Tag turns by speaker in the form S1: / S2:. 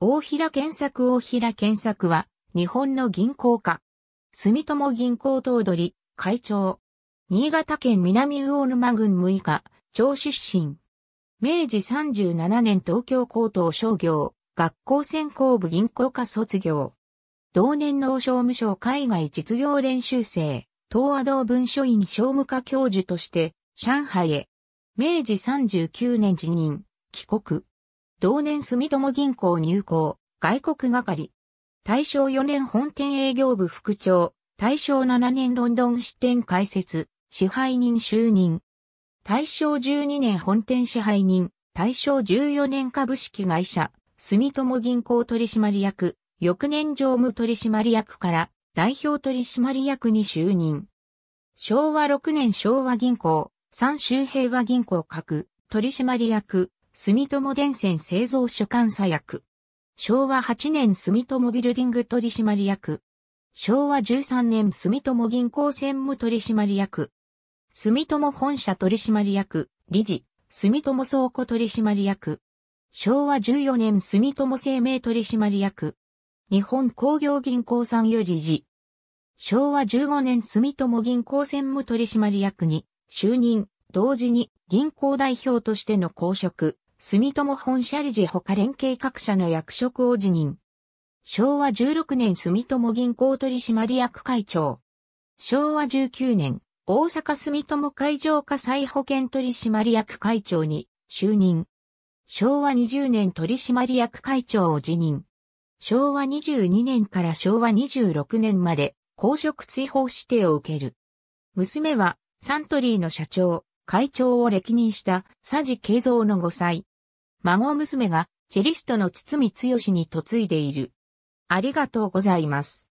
S1: 大平検索大平検索は、日本の銀行家。住友銀行頭取、会長。新潟県南魚沼郡6日、町出身。明治37年東京高等商業、学校専攻部銀行家卒業。同年の商務省海外実業練習生、東亜道文書院商務科教授として、上海へ。明治39年辞任、帰国。同年住友銀行入行、外国係。大正4年本店営業部副長、大正7年ロンドン支店開設、支配人就任。大正12年本店支配人、大正14年株式会社、住友銀行取締役、翌年常務取締役から代表取締役に就任。昭和6年昭和銀行、三州平和銀行各取締役、住友電線製造所監査役。昭和8年住友ビルディング取締役。昭和13年住友銀行専務取締役。住友本社取締役、理事、住友倉庫取締役。昭和14年住友生命取締役。日本工業銀行さより理事。昭和15年住友銀行専務取締役に就任、同時に銀行代表としての公職、住友本社理事他連携各社の役職を辞任。昭和16年住友銀行取締役会長。昭和19年、大阪住友海上火災保険取締役会長に就任。昭和20年取締役会長を辞任。昭和22年から昭和26年まで公職追放指定を受ける。娘はサントリーの社長、会長を歴任した佐治慶三の5歳。孫娘がチェリストの堤剛に嫁いでいる。ありがとうございます。